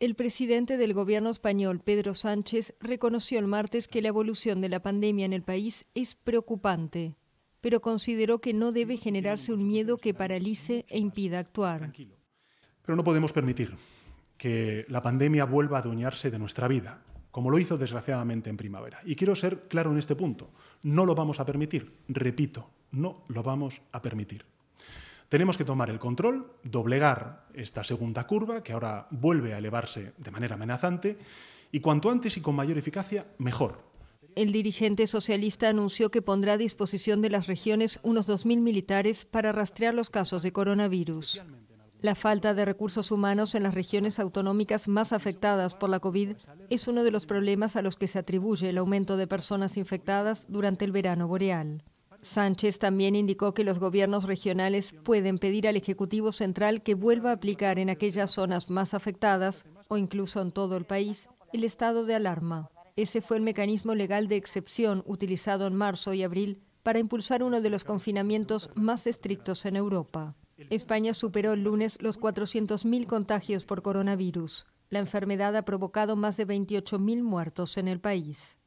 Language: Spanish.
El presidente del gobierno español, Pedro Sánchez, reconoció el martes que la evolución de la pandemia en el país es preocupante, pero consideró que no debe generarse un miedo que paralice e impida actuar. Pero no podemos permitir que la pandemia vuelva a adueñarse de nuestra vida, como lo hizo desgraciadamente en primavera. Y quiero ser claro en este punto, no lo vamos a permitir, repito, no lo vamos a permitir. Tenemos que tomar el control, doblegar esta segunda curva, que ahora vuelve a elevarse de manera amenazante, y cuanto antes y con mayor eficacia, mejor. El dirigente socialista anunció que pondrá a disposición de las regiones unos 2.000 militares para rastrear los casos de coronavirus. La falta de recursos humanos en las regiones autonómicas más afectadas por la COVID es uno de los problemas a los que se atribuye el aumento de personas infectadas durante el verano boreal. Sánchez también indicó que los gobiernos regionales pueden pedir al Ejecutivo Central que vuelva a aplicar en aquellas zonas más afectadas, o incluso en todo el país, el estado de alarma. Ese fue el mecanismo legal de excepción utilizado en marzo y abril para impulsar uno de los confinamientos más estrictos en Europa. España superó el lunes los 400.000 contagios por coronavirus. La enfermedad ha provocado más de 28.000 muertos en el país.